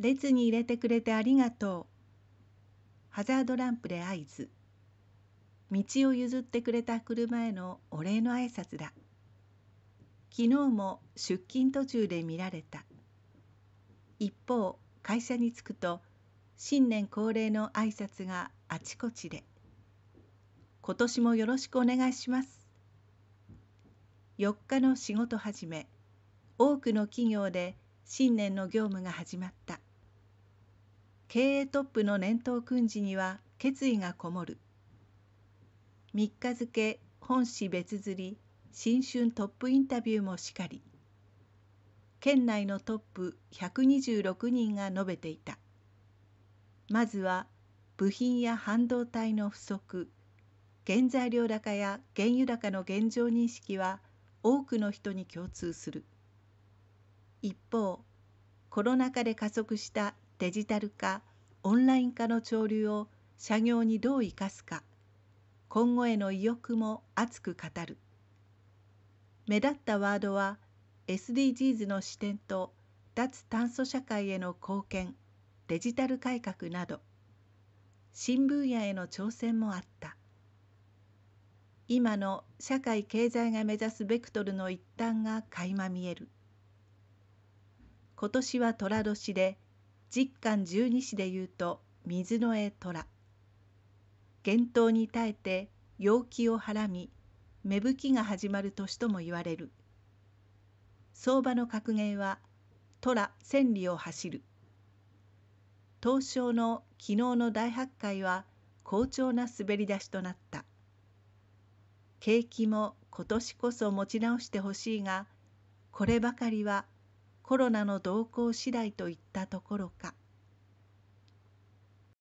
列に入れてくれてありがとう。ハザードランプで合図。道を譲ってくれた車へのお礼の挨拶だ。昨日も出勤途中で見られた。一方、会社に着くと、新年恒例の挨拶があちこちで。今年もよろしくお願いします。4日の仕事始め、多くの企業で新年の業務が始まった。経営トップの年頭訓示には決意がこもる3日付本誌別釣り新春トップインタビューもしかり県内のトップ126人が述べていたまずは部品や半導体の不足原材料高や原油高の現状認識は多くの人に共通する一方コロナ禍で加速したデジタル化オンライン化の潮流を社業にどう生かすか今後への意欲も熱く語る目立ったワードは SDGs の視点と脱炭素社会への貢献デジタル改革など新分野への挑戦もあった今の社会経済が目指すベクトルの一端が垣間見える今年は寅年で実感十二支でいうと水の絵虎厳冬に耐えて陽気をはらみ芽吹きが始まる年ともいわれる相場の格言は虎千里を走る東証の昨日の大発会は好調な滑り出しとなった景気も今年こそ持ち直してほしいがこればかりはコロナの動向次第といったところか